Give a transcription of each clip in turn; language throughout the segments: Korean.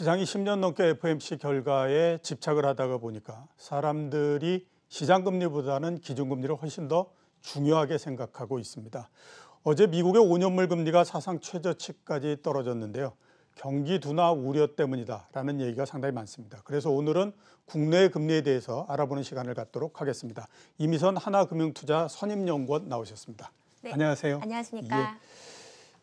시장이 10년 넘게 FMC 결과에 집착을 하다가 보니까 사람들이 시장금리보다는 기준금리를 훨씬 더 중요하게 생각하고 있습니다. 어제 미국의 5년물 금리가 사상 최저치까지 떨어졌는데요. 경기 둔화 우려 때문이다라는 얘기가 상당히 많습니다. 그래서 오늘은 국내 금리에 대해서 알아보는 시간을 갖도록 하겠습니다. 이미선 하나금융투자 선임연구원 나오셨습니다. 네. 안녕하세요. 안녕하십니까. 예.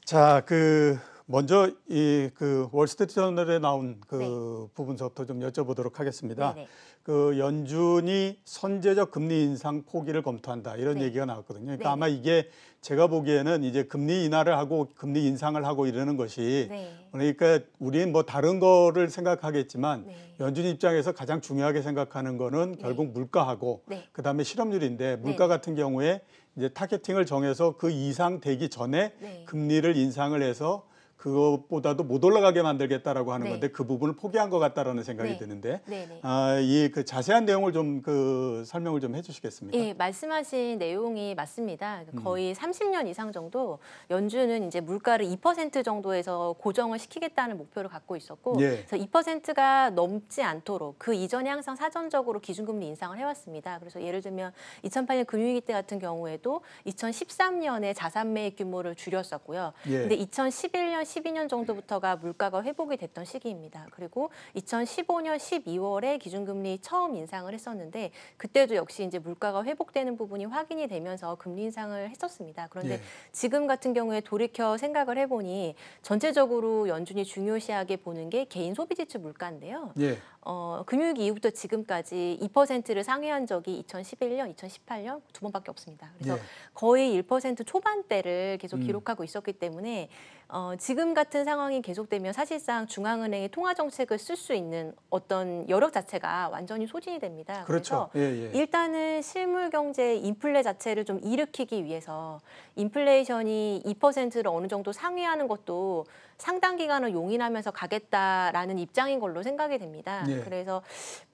자, 그 먼저 이 그 월스트리트저널에 나온 그 네. 부분서부터 좀 여쭤보도록 하겠습니다. 네네. 그 연준이 선제적 금리 인상 포기를 검토한다 이런 네. 얘기가 나왔거든요. 그러니까 네네. 아마 이게 제가 보기에는 이제 금리 인하를 하고 금리 인상을 하고 이러는 것이 네. 그러니까 우리는 뭐 다른 거를 생각하겠지만 네. 연준 입장에서 가장 중요하게 생각하는 거는 네. 결국 물가하고 네. 그다음에 실업률인데 물가 같은 경우에 이제 타겟팅을 정해서 그 이상 되기 전에 금리를 인상을 해서 그것보다도 못 올라가게 만들겠다라고 하는 네. 건데 그 부분을 포기한 것 같다라는 생각이 네. 드는데 네, 네. 아, 이 그 자세한 내용을 좀 그 설명을 좀 해주시겠습니까? 예, 말씀하신 내용이 맞습니다. 그 음. 거의 음. 30년 이상 정도 연준은 이제 물가를 2% 정도에서 고정을 시키겠다는 목표를 갖고 있었고 예. 그래서 2%가 넘지 않도록 그 이전에 항상 사전적으로 기준금리 인상을 해왔습니다. 그래서 예를 들면 2008년 금융위기 때 같은 경우에도 2013년에 자산매입 규모를 줄였었고요. 예. 근데 2011년 2012년 정도부터가 물가가 회복이 됐던 시기입니다. 그리고 2015년 12월에 기준금리 처음 인상을 했었는데 그때도 역시 이제 물가가 회복되는 부분이 확인이 되면서 금리 인상을 했었습니다. 그런데 예. 지금 같은 경우에 돌이켜 생각을 해보니 전체적으로 연준이 중요시하게 보는 게 개인 소비지출 물가인데요. 예. 어, 금융위기 이후부터 지금까지 2%를 상회한 적이 2011년, 2018년 두 번밖에 없습니다. 그래서 네. 거의 1% 초반대를 계속 음. 기록하고 있었기 때문에 어, 지금 같은 상황이 계속되면 사실상 중앙은행의 통화 정책을 쓸 수 있는 어떤 여력 자체가 완전히 소진이 됩니다. 그렇죠. 래서 예, 예. 일단은 실물 경제 인플레 자체를 좀 일으키기 위해서 인플레이션이 2%를 어느 정도 상회하는 것도 상당 기간을 용인하면서 가겠다라는 입장인 걸로 생각이 됩니다. 예. 그래서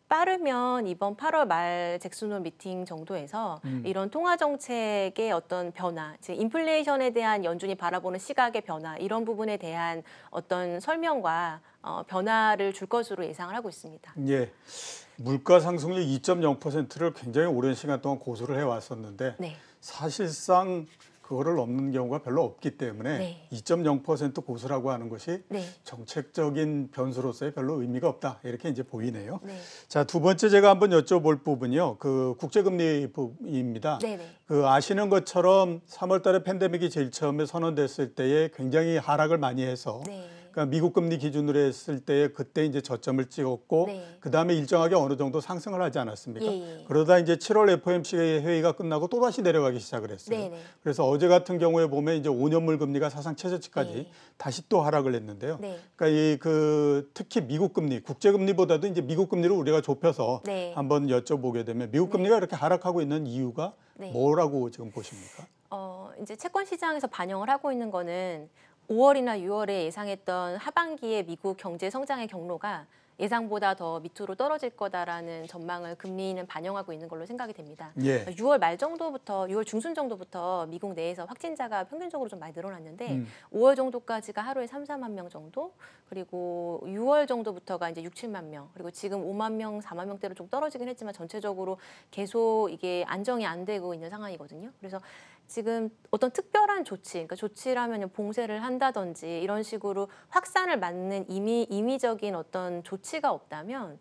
빠르면 이번 8월 말 잭슨홀 미팅 정도에서 음. 이런 통화 정책의 어떤 변화, 즉 인플레이션에 대한 연준이 바라보는 시각의 변화 이런 부분에 대한 어떤 설명과 어, 변화를 줄 것으로 예상을 하고 있습니다. 예. 물가 상승률 2.0%를 굉장히 오랜 시간 동안 고수를 해 왔었는데 네. 사실상 그거를 넘는 경우가 별로 없기 때문에 네. 2.0% 고수라고 하는 것이 네. 정책적인 변수로서의 별로 의미가 없다 이렇게 이제 보이네요. 네. 자두 번째 제가 한번 여쭤볼 부분이요, 그 국제금리입니다. 네, 네. 그 아시는 것처럼 3월달에 팬데믹이 제일 처음에 선언됐을 때에 굉장히 하락을 많이 해서. 네. 그러니까 미국 금리 기준으로 했을 때에 그때 이제 저점을 찍었고 네. 그다음에 일정하게 어느 정도 상승을 하지 않았습니까? 예. 예. 그러다 이제 7월 FOMC 회의가 끝나고 또 다시 내려가기 시작을 했어요. 네네. 그래서 어제 같은 경우에 보면 이제 5년물 금리가 사상 최저치까지 네. 다시 또 하락을 했는데요. 네. 그러니까 이 그 특히 미국 금리, 국제 금리보다도 이제 미국 금리를 우리가 좁혀서 네. 한번 여쭤보게 되면 미국 네. 금리가 이렇게 하락하고 있는 이유가 네. 뭐라고 지금 보십니까? 어, 이제 채권 시장에서 반영을 하고 있는 거는 5월이나 6월에 예상했던 하반기의 미국 경제 성장의 경로가 예상보다 더 밑으로 떨어질 거다라는 전망을 금리는 반영하고 있는 걸로 생각이 됩니다. 예. 6월 말 정도부터 6월 중순 정도부터 미국 내에서 확진자가 평균적으로 좀 많이 늘어났는데 음. 5월 정도까지가 하루에 3, 4만 명 정도 그리고 6월 정도부터가 이제 6, 7만 명 그리고 지금 5만 명, 4만 명대로 좀 떨어지긴 했지만 전체적으로 계속 이게 안정이 안 되고 있는 상황이거든요. 그래서 지금 어떤 특별한 조치, 그러니까 조치라면 봉쇄를 한다든지 이런 식으로 확산을 막는 이미 임의적인 어떤 조치가 없다면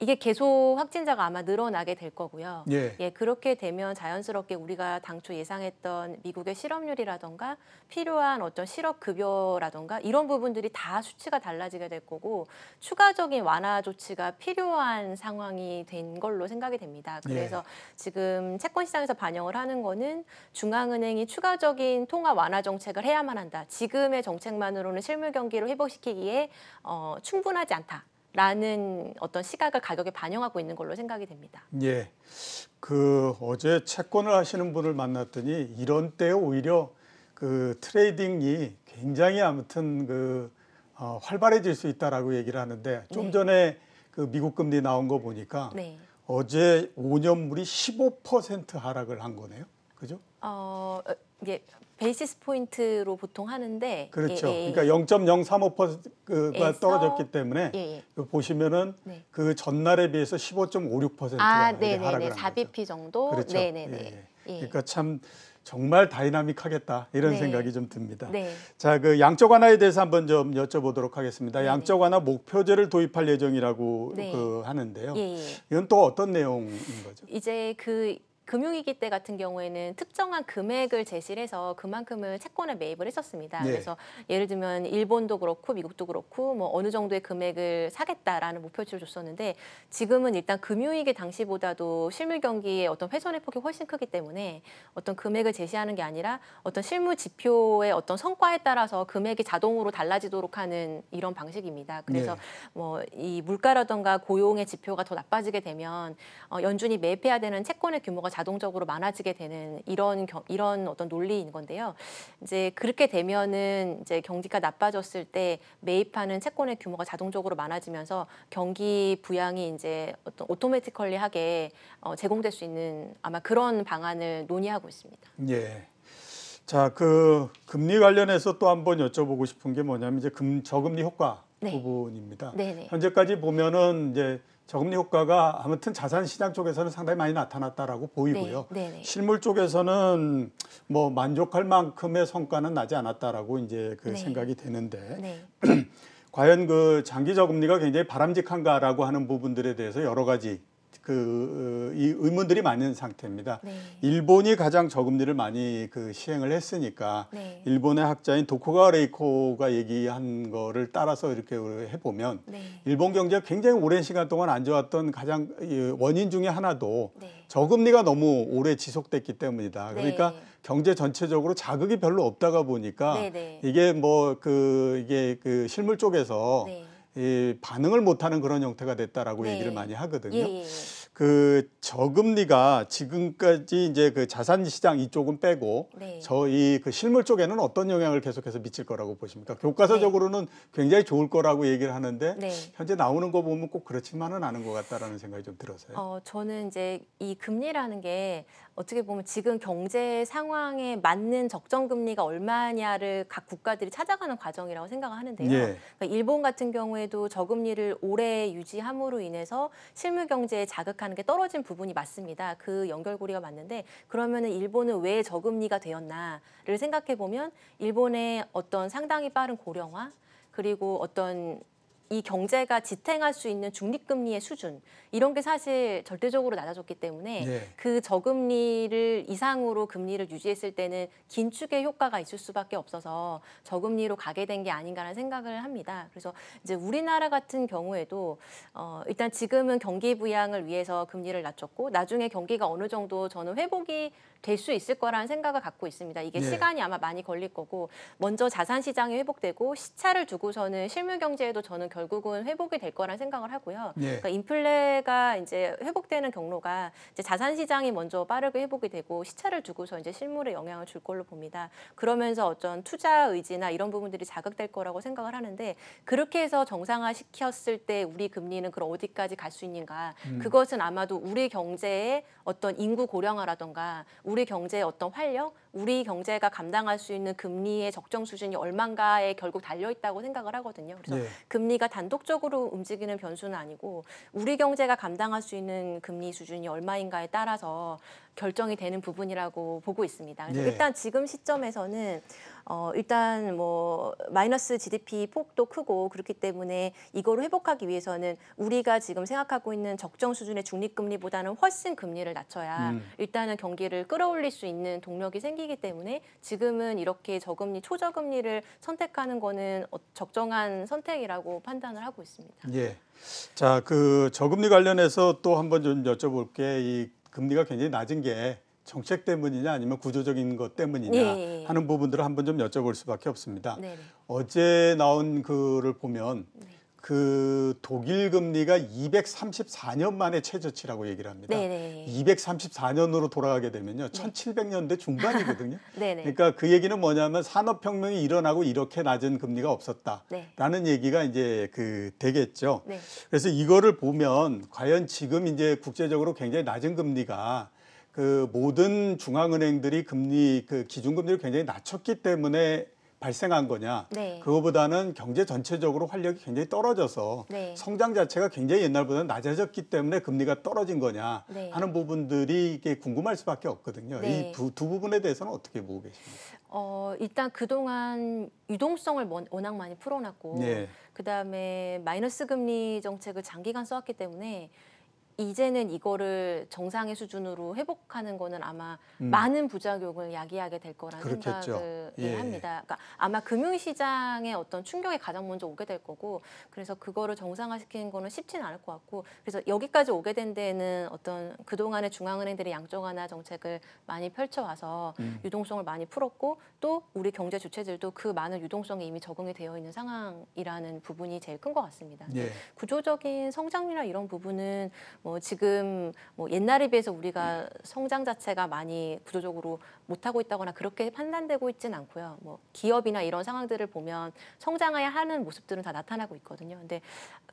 이게 계속 확진자가 아마 늘어나게 될 거고요. 예. 예. 그렇게 되면 자연스럽게 우리가 당초 예상했던 미국의 실업률이라던가 필요한 어떤 실업 급여라던가 이런 부분들이 다 수치가 달라지게 될 거고 추가적인 완화 조치가 필요한 상황이 된 걸로 생각이 됩니다. 예. 그래서 예. 지금 채권 시장에서 반영을 하는 거는 중앙은행이 추가적인 통화 완화 정책을 해야만 한다. 지금의 정책만으로는 실물 경기를 회복시키기에 어, 충분하지 않다. 라는 어떤 시각을 가격에 반영하고 있는 걸로 생각이 됩니다. 예. 그 어제 채권을 하시는 분을 만났더니 이런 때에 오히려 그 트레이딩이 굉장히 아무튼 그 어, 활발해질 수 있다라고 얘기를 하는데 좀 네. 전에 그 미국 금리 나온 거 보니까 네. 어제 5년물이 15% 하락을 한 거네요. 그죠? 어, 어 이 베이시스 포인트로 보통 하는데 그렇죠. 예, 예, 그러니까 0.035%가 에서, 떨어졌기 때문에 예, 예. 보시면은 네. 그 전날에 비해서 15.56%가 아, 네네네. 네, 네. 하락을 한 4bp 정도. 그렇죠. 네네네. 네, 예, 예. 그러니까 참 정말 다이나믹하겠다 이런 네. 생각이 좀 듭니다. 네. 자그 양적 완화에 대해서 한번 좀 여쭤보도록 하겠습니다. 네 양적 완화 목표제를 도입할 예정이라고 네. 그 하는데요. 예예. 이건 또 어떤 내용인 거죠? 이제 그 금융위기 때 같은 경우에는 특정한 금액을 제시해서 를 그만큼을 채권에 매입을 했었습니다. 네. 그래서 예를 들면 일본도 그렇고 미국도 그렇고 뭐 어느 정도의 금액을 사겠다라는 목표치를 줬었는데 지금은 일단 금융위기 당시보다도 실물 경기의 어떤 훼손의 폭이 훨씬 크기 때문에 어떤 금액을 제시하는 게 아니라 어떤 실무 지표의 어떤 성과에 따라서 금액이 자동으로 달라지도록 하는 이런 방식입니다. 그래서 네. 뭐이 물가라던가 고용의 지표가 더 나빠지게 되면 어, 연준이 매입해야 되는 채권의 규모가 자동적으로 많아지게 되는 이런 이런 어떤 논리인 건데요. 이제 그렇게 되면은 이제 경기가 나빠졌을 때 매입하는 채권의 규모가 자동적으로 많아지면서 경기 부양이 이제 어떤 오토매티컬리하게 어, 제공될 수 있는 아마 그런 방안을 논의하고 있습니다. 예. 자, 그 금리 관련해서 또 한번 여쭤보고 싶은 게 뭐냐면 이제 금 저금리 효과 네. 부분입니다. 네네. 현재까지 보면은 이제 저금리 효과가 아무튼 자산 시장 쪽에서는 상당히 많이 나타났다라고 보이고요. 네, 네, 네. 실물 쪽에서는 뭐 만족할 만큼의 성과는 나지 않았다라고 이제 그 네. 생각이 되는데 네. 과연 그 장기 저금리가 굉장히 바람직한가라고 하는 부분들에 대해서 여러 가지 그, 어, 이 의문들이 많은 상태입니다. 네. 일본이 가장 저금리를 많이 그 시행을 했으니까 네. 일본의 학자인 도쿠가 레이코가 얘기한 거를 따라서 이렇게 해보면 네. 일본 경제가 굉장히 오랜 시간 동안 안 좋았던 가장 원인 중의 하나도 네. 저금리가 너무 오래 지속됐기 때문이다. 네. 그러니까 경제 전체적으로 자극이 별로 없다가 보니까 네, 이게 뭐 그 이게 그 실물 쪽에서 이 반응을 못하는 그런 형태가 됐다라고 네. 얘기를 많이 하거든요. 예, 예, 예. 그 저금리가 지금까지 이제 그 자산 시장 이쪽은 빼고 네. 저희 그 실물 쪽에는 어떤 영향을 계속해서 미칠 거라고 보십니까? 교과서적으로는 네. 굉장히 좋을 거라고 얘기를 하는데 네. 현재 나오는 거 보면 꼭 그렇지만은 않은 것 같다라는 생각이 좀 들어서요. 어, 저는 이제 이 금리라는 게 어떻게 보면 지금 경제 상황에 맞는 적정 금리가 얼마냐를 각 국가들이 찾아가는 과정이라고 생각을 하는데요. 예. 그러니까 일본 같은 경우에도 저금리를 오래 유지함으로 인해서 실물 경제에 자극 기록하는 게 떨어진 부분이 맞습니다. 그 연결고리가 맞는데 그러면은 일본은 왜 저금리가 되었나를 생각해 보면 일본의 어떤 상당히 빠른 고령화 그리고 어떤 이 경제가 지탱할 수 있는 중립금리의 수준 이런 게 사실 절대적으로 낮아졌기 때문에 네. 그 저금리를 이상으로 금리를 유지했을 때는 긴축의 효과가 있을 수밖에 없어서 저금리로 가게 된 게 아닌가라는 생각을 합니다. 그래서 이제 우리나라 같은 경우에도 어, 일단 지금은 경기 부양을 위해서 금리를 낮췄고 나중에 경기가 어느 정도 저는 회복이 될수 있을 거라는 생각을 갖고 있습니다. 이게 네. 시간이 아마 많이 걸릴 거고 먼저 자산 시장이 회복되고 시차를 두고서는 실물 경제에도 저는 결국은 회복이 될 거라는 생각을 하고요. 네. 그러니까 인플레가 이제 회복되는 경로가 이제 자산 시장이 먼저 빠르게 회복이 되고 시차를 두고서 이제 실물에 영향을 줄 걸로 봅니다. 그러면서 어떤 투자 의지나 이런 부분들이 자극될 거라고 생각을 하는데 그렇게 해서 정상화 시켰을 때 우리 금리는 그럼 어디까지 갈 수 있는가? 음. 그것은 아마도 우리 경제의 어떤 인구 고령화라던가 우리 우리 경제의 어떤 활력, 우리 경제가 감당할 수 있는 금리의 적정 수준이 얼만가에 결국 달려 있다고 생각을 하거든요. 그래서 네. 금리가 단독적으로 움직이는 변수는 아니고 우리 경제가 감당할 수 있는 금리 수준이 얼마인가에 따라서 결정이 되는 부분이라고 보고 있습니다. 그래서 네. 일단 지금 시점에서는 어, 일단 뭐 마이너스 GDP 폭도 크고 그렇기 때문에 이거를 회복하기 위해서는 우리가 지금 생각하고 있는 적정 수준의 중립금리보다는 훨씬 금리를 낮춰야 음. 일단은 경기를 끌어올릴 수 있는 동력이 생기기 때문에 지금은 이렇게 저금리 초저금리를 선택하는 거는 어, 적정한 선택이라고 판단을 하고 있습니다. 예. 자, 그 저금리 관련해서 또 한번 좀 여쭤볼게. 이 금리가 굉장히 낮은 게 정책 때문이냐 아니면 구조적인 것 때문이냐 예, 예, 예. 하는 부분들을 한번 좀 여쭤볼 수밖에 없습니다. 네, 네. 어제 나온 글을 보면 그 독일 금리가 234년 만에 최저치라고 얘기를 합니다. 네 234년으로 돌아가게 되면요. 1700년대 중반이거든요. 그러니까 그 얘기는 뭐냐면 산업혁명이 일어나고 이렇게 낮은 금리가 없었다라는 네. 얘기가 이제 그 되겠죠. 네. 그래서 이거를 보면 과연 지금 이제 국제적으로 굉장히 낮은 금리가 그 모든 중앙은행들이 금리 그 기준금리를 굉장히 낮췄기 때문에 발생한 거냐 네. 그거보다는 경제 전체적으로 활력이 굉장히 떨어져서 네. 성장 자체가 굉장히 옛날보다 낮아졌기 때문에 금리가 떨어진 거냐 네. 하는 부분들이 이게 궁금할 수밖에 없거든요. 네. 이두 부분에 대해서는 어떻게 보고 계십니까? 어, 일단 그동안 유동성을 뭐, 워낙 많이 풀어놨고 네. 그다음에 마이너스 금리 정책을 장기간 써왔기 때문에 이제는 이거를 정상의 수준으로 회복하는 거는 아마 음. 많은 부작용을 야기하게 될 거라는 그렇겠죠. 생각을 예. 합니다. 그러니까 아마 금융시장에 어떤 충격이 가장 먼저 오게 될 거고 그래서 그거를 정상화시키는 거는 쉽지는 않을 것 같고 그래서 여기까지 오게 된 데에는 어떤 그동안의 중앙은행들이 양쪽 하나 정책을 많이 펼쳐와서 음. 유동성을 많이 풀었고 또 우리 경제 주체들도 그 많은 유동성에 이미 적응이 되어 있는 상황이라는 부분이 제일 큰 것 같습니다. 예. 구조적인 성장률이나 이런 부분은 뭐 지금 뭐 옛날에 비해서 우리가 성장 자체가 많이 구조적으로 못하고 있다거나 그렇게 판단되고 있지는 않고요. 뭐 기업이나 이런 상황들을 보면 성장해야 하는 모습들은 다 나타나고 있거든요. 근데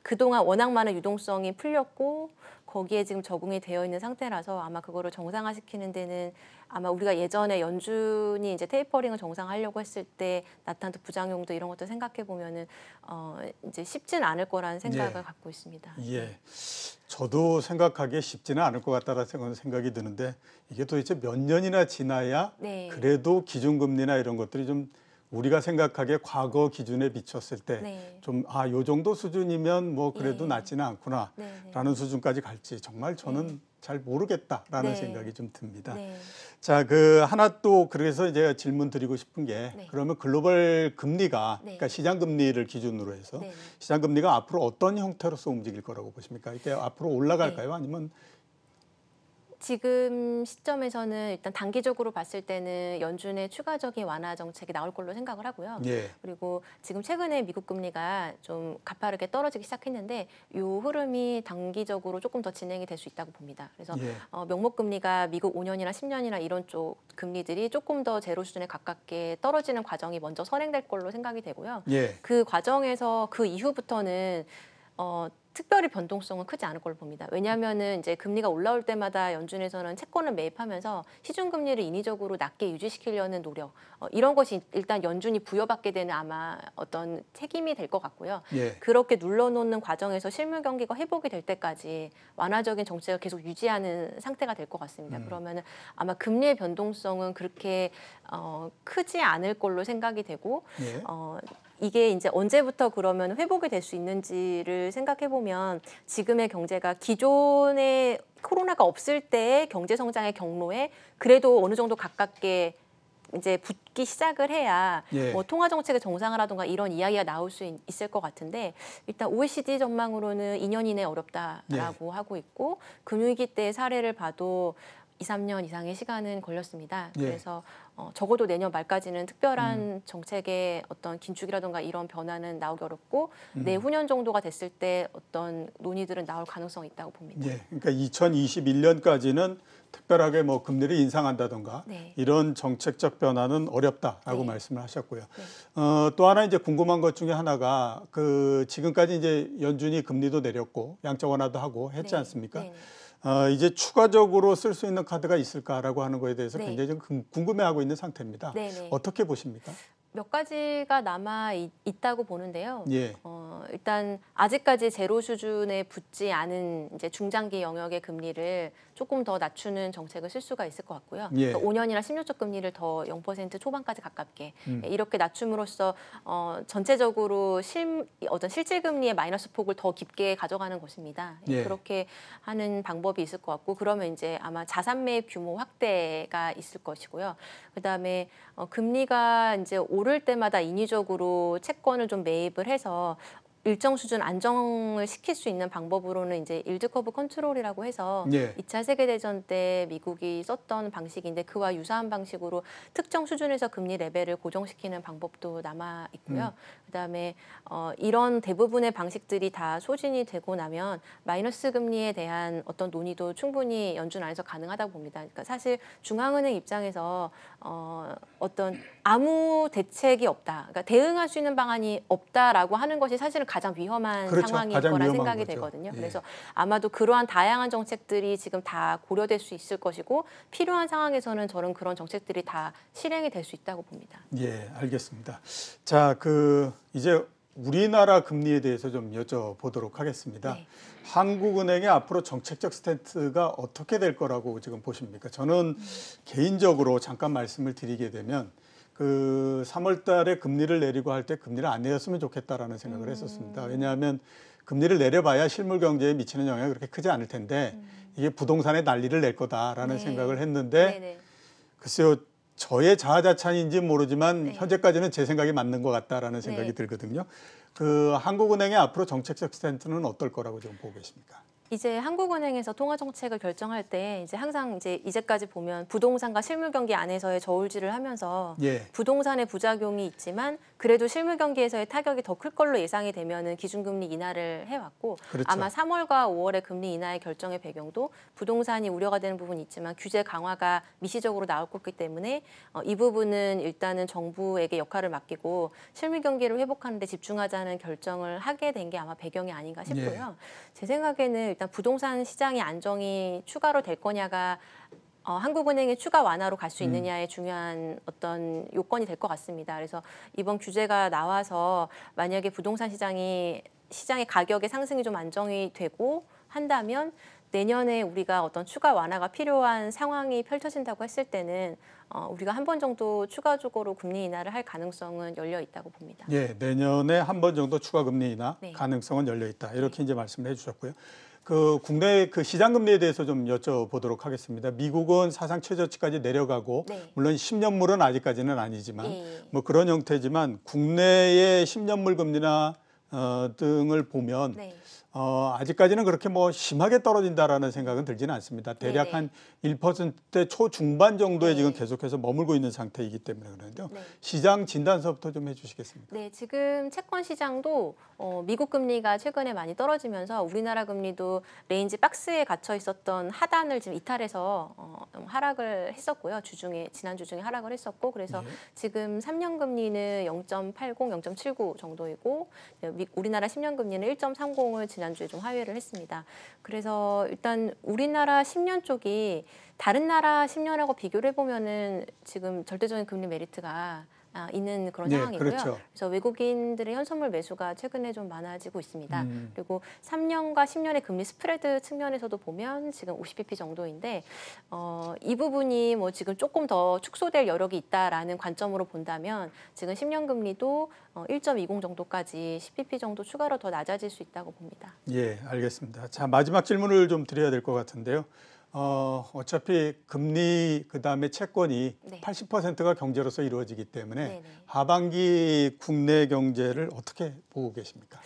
그동안 워낙 많은 유동성이 풀렸고 거기에 지금 적응이 되어 있는 상태라서 아마 그거를 정상화시키는 데는 아마 우리가 예전에 연준이 이제 테이퍼링을 정상하려고 했을 때 나타난 부작용도 이런 것도 생각해 보면은 어 이제 쉽진 않을 거라는 생각을 예. 갖고 있습니다. 예. 네. 저도 생각하기에 쉽지는 않을 것 같다라는 생각이 드는데 이게 도대체 몇 년이나 지나야 네. 그래도 기준금리나 이런 것들이 좀 우리가 생각하기에 과거 기준에 비쳤을 때 좀 아요 네. 아, 정도 수준이면 뭐 그래도 예. 낮지는 않구나라는 네, 네. 수준까지 갈지 정말 저는 네. 잘 모르겠다라는 생각이 좀 듭니다. 자, 그 하나 또 그래서 이제 질문 드리고 싶은 게 네. 그러면 글로벌 금리가 네. 그러니까 시장 금리를 기준으로 해서 네. 시장 금리가 앞으로 어떤 형태로서 움직일 거라고 보십니까? 이게 앞으로 올라갈까요? 아니면 지금 시점에서는 일단 단기적으로 봤을 때는 연준의 추가적인 완화 정책이 나올 걸로 생각을 하고요. 예. 그리고 지금 최근에 미국 금리가 좀 가파르게 떨어지기 시작했는데 이 흐름이 단기적으로 조금 더 진행이 될 수 있다고 봅니다. 그래서 예. 어, 명목 금리가 미국 5년이나 10년이나 이런 쪽 금리들이 조금 더 제로 수준에 가깝게 떨어지는 과정이 먼저 선행될 걸로 생각이 되고요. 예. 그 과정에서 그 이후부터는 어, 특별히 변동성은 크지 않을 걸로 봅니다. 왜냐하면은 이제 금리가 올라올 때마다 연준에서는 채권을 매입하면서 시중 금리를 인위적으로 낮게 유지시키려는 노력 어, 이런 것이 일단 연준이 부여받게 되는 아마 어떤 책임이 될 것 같고요. 예. 그렇게 눌러놓는 과정에서 실물 경기가 회복이 될 때까지 완화적인 정책을 계속 유지하는 상태가 될 것 같습니다. 음. 그러면은 아마 금리의 변동성은 그렇게 어, 크지 않을 걸로 생각이 되고 예. 어, 이게 이제 언제부터 그러면 회복이 될 수 있는지를 생각해 보면 지금의 경제가 기존의 코로나가 없을 때의 경제 성장의 경로에 그래도 어느 정도 가깝게 이제 붙기 시작을 해야 예. 뭐 통화 정책의 정상화라든가 이런 이야기가 나올 수 있, 있을 것 같은데 일단 OECD 전망으로는 2년 이내 어렵다라고 예. 하고 있고 금융위기 때 사례를 봐도 2, 3년 이상의 시간은 걸렸습니다. 예. 그래서 어, 적어도 내년 말까지는 특별한 음. 정책의 어떤 긴축이라든가 이런 변화는 나오기 어렵고 음. 내후년 정도가 됐을 때 어떤 논의들은 나올 가능성이 있다고 봅니다. 예. 그러니까 2021년까지는 특별하게 뭐 금리를 인상한다던가 네. 이런 정책적 변화는 어렵다라고 네. 말씀을 하셨고요. 네. 어, 또 하나 이제 궁금한 것 중에 하나가 그 지금까지 이제 연준이 금리도 내렸고 양적 완화도 하고 했지 네. 않습니까? 네. 어, 이제 추가적으로 쓸 수 있는 카드가 있을까라고 하는 것에 대해서 네. 굉장히 좀 궁금해하고 있는 상태입니다. 네네. 어떻게 보십니까? 몇 가지가 남아 있, 다고 보는데요. 예. 어, 일단 아직까지 제로 수준에 붙지 않은 이제 중장기 영역의 금리를 조금 더 낮추는 정책을 쓸 수가 있을 것 같고요. 예. 5년이나 그러니까 10년적 금리를 더 0% 초반까지 가깝게 음. 예, 이렇게 낮춤으로써 어, 전체적으로 실, 어떤 실질 금리의 마이너스 폭을 더 깊게 가져가는 것입니다. 예. 예. 그렇게 하는 방법이 있을 것 같고 그러면 이제 아마 자산 매 규모 확대가 있을 것이고요. 그다음에 어, 금리가 이제 5 오를 때마다 인위적으로 채권을 좀 매입을 해서 일정 수준 안정을 시킬 수 있는 방법으로는 이제 일드 커브 컨트롤이라고 해서 예. 2차 세계 대전 때 미국이 썼던 방식인데 그와 유사한 방식으로 특정 수준에서 금리 레벨을 고정시키는 방법도 남아 있고요. 음. 그다음에 어 이런 대부분의 방식들이 다 소진이 되고 나면 마이너스 금리에 대한 어떤 논의도 충분히 연준 안에서 가능하다고 봅니다. 그러니까 사실 중앙은행 입장에서 어 어떤 아무 대책이 없다. 그러니까 대응할 수 있는 방안이 없다라고 하는 것이 사실은 가장 위험한 그렇죠. 상황일 가장 거라 생각이 거죠. 되거든요. 예. 그래서 아마도 그러한 다양한 정책들이 지금 다 고려될 수 있을 것이고 필요한 상황에서는 저는 그런 정책들이 다 실행이 될 수 있다고 봅니다. 예, 알겠습니다. 자, 그 이제 우리나라 금리에 대해서 좀 여쭤보도록 하겠습니다. 네. 한국은행의 앞으로 정책적 스탠트가 어떻게 될 거라고 지금 보십니까? 저는 개인적으로 잠깐 말씀을 드리게 되면 그 3월 달에 금리를 내리고 할 때 금리를 안 내렸으면 좋겠다라는 생각을 음. 했었습니다. 왜냐하면 금리를 내려봐야 실물 경제에 미치는 영향이 그렇게 크지 않을 텐데 음. 이게 부동산에 난리를 낼 거다라는 네. 생각을 했는데 네네. 글쎄요 저의 자아자찬인지 모르지만 네. 현재까지는 제 생각이 맞는 것 같다라는 생각이 네. 들거든요. 그 한국은행의 앞으로 정책적 스탠트는 어떨 거라고 지금 보고 계십니까? 이제 한국은행에서 통화 정책을 결정할 때 이제 항상 이제 이제까지 보면 부동산과 실물 경기 안에서의 저울질을 하면서 예. 부동산의 부작용이 있지만 그래도 실물 경기에서의 타격이 더 클 걸로 예상이 되면은 기준금리 인하를 해왔고 그렇죠. 아마 3월과 5월의 금리 인하의 결정의 배경도 부동산이 우려가 되는 부분이 있지만 규제 강화가 미시적으로 나올 것이기 때문에 어, 이 부분은 일단은 정부에게 역할을 맡기고 실물 경기를 회복하는데 집중하자는 결정을 하게 된 게 아마 배경이 아닌가 싶고요. 예. 제 생각에는 일단 부동산 시장의 안정이 추가로 될 거냐가 어, 한국은행의 추가 완화로 갈수 음. 있느냐의 음. 중요한 어떤 요건이 될 것 같습니다. 그래서 이번 규제가 나와서 만약에 부동산 시장이 시장의 가격의 상승이 좀 안정이 되고 한다면 내년에 우리가 어떤 추가 완화가 필요한 상황이 펼쳐진다고 했을 때는 어, 우리가 한 번 정도 추가적으로 금리 인하를 할 가능성은 열려 있다고 봅니다. 예, 내년에 한 번 정도 추가 금리 인하 네. 가능성은 열려 있다. 이렇게 네. 이제 말씀을 해주셨고요. 그 국내 그 시장 금리에 대해서 좀 여쭤보도록 하겠습니다. 미국은 사상 최저치까지 내려가고 네. 물론 10년물은 아직까지는 아니지만 네. 뭐 그런 형태지만 국내의 10년물 금리나 어, 등을 보면 네. 어, 아직까지는 그렇게 뭐 심하게 떨어진다라는 생각은 들지는 않습니다. 네, 대략 네네. 한 1%대 초중반 정도에 네 지금 계속해서 머물고 있는 상태이기 때문에 그러는데요. 네 시장 진단서부터 좀 해주시겠습니까? 네, 지금 채권 시장도 어, 미국 금리가 최근에 많이 떨어지면서 우리나라 금리도 레인지 박스에 갇혀 있었던 하단을 지금 이탈해서 어, 하락을 했었고요. 주중에 지난 주중에 하락을 했었고 그래서 네. 지금 3년 금리는 0.80, 0.79 정도이고 우리나라 10년 금리는 1.30을 지난 지난주에 좀 화해를 했습니다. 그래서 일단 우리나라 10년 쪽이 다른 나라 10년하고 비교를 해보면은 지금 절대적인 금리 메리트가 아, 있는 그런 네, 상황이고요. 그렇죠. 그래서 외국인들의 현선물 매수가 최근에 좀 많아지고 있습니다. 음. 그리고 3년과 10년의 금리 스프레드 측면에서도 보면 지금 50bp 정도인데 어, 이 부분이 뭐 지금 조금 더 축소될 여력이 있다라는 관점으로 본다면 지금 10년 금리도 어, 1.20 정도까지 10bp 정도 추가로 더 낮아질 수 있다고 봅니다. 예, 알겠습니다. 자 마지막 질문을 좀 드려야 될 것 같은데요. 어, 어차피 금리 그다음에 채권이 네. 80%가 경제로서 이루어지기 때문에 네네. 하반기 국내 경제를 어떻게 보고 계십니까?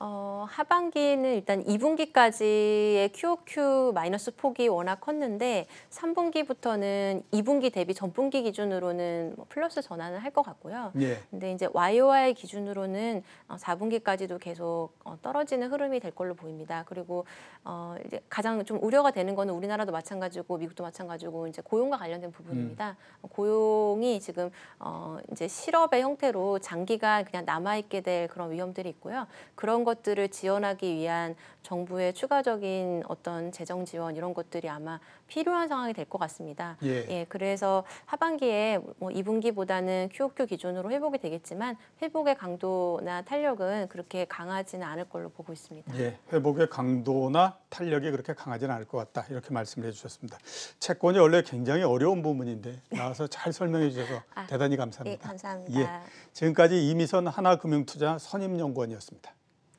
어, 하반기는 일단 2분기까지의 QOQ 마이너스 폭이 워낙 컸는데 3분기부터는 2분기 대비 전분기 기준으로는 뭐 플러스 전환을 할 것 같고요. 예. 근데 이제 YOY 기준으로는 어, 4분기까지도 계속 어, 떨어지는 흐름이 될 걸로 보입니다. 그리고 어, 이제 가장 좀 우려가 되는 거는 우리나라도 마찬가지고 미국도 마찬가지고 이제 고용과 관련된 부분입니다. 음. 고용이 지금 어, 이제 실업의 형태로 장기간 그냥 남아 있게 될 그런 위험들이 있고요. 그런 것들을 지원하기 위한 정부의 추가적인 어떤 재정 지원 이런 것들이 아마 필요한 상황이 될 것 같습니다. 예. 예. 그래서 하반기에 뭐 2분기보다는 QOQ 기준으로 회복이 되겠지만 회복의 강도나 탄력은 그렇게 강하지는 않을 걸로 보고 있습니다. 예, 회복의 강도나 탄력이 그렇게 강하지는 않을 것 같다 이렇게 말씀 해주셨습니다. 채권이 원래 굉장히 어려운 부분인데 나와서 잘 설명해 주셔서 아, 대단히 감사합니다. 예, 감사합니다. 예, 지금까지 이미선 하나금융투자 선임연구원이었습니다.